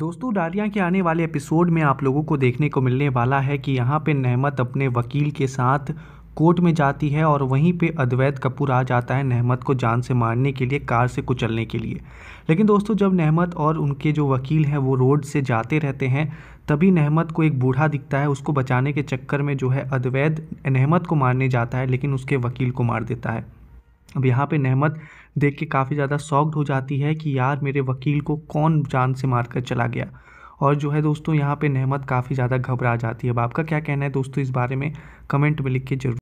दोस्तों डालिया के आने वाले एपिसोड में आप लोगों को देखने को मिलने वाला है कि यहाँ पे नहमत अपने वकील के साथ कोर्ट में जाती है और वहीं पे अद्वैत कपूर आ जाता है नहमत को जान से मारने के लिए कार से कुचलने के लिए लेकिन दोस्तों जब नहमत और उनके जो वकील हैं वो रोड से जाते रहते हैं तभी नहमत को एक बूढ़ा दिखता है उसको बचाने के चक्कर में जो है अद्वैत नहमत को मारने जाता है लेकिन उसके वकील को मार देता है अब यहाँ पे नहमत देख के काफ़ी ज़्यादा सॉक्ड हो जाती है कि यार मेरे वकील को कौन जान से मार कर चला गया और जो है दोस्तों यहाँ पे नहमत काफ़ी ज़्यादा घबरा जाती है अब आपका क्या कहना है दोस्तों इस बारे में कमेंट में लिख के जरूर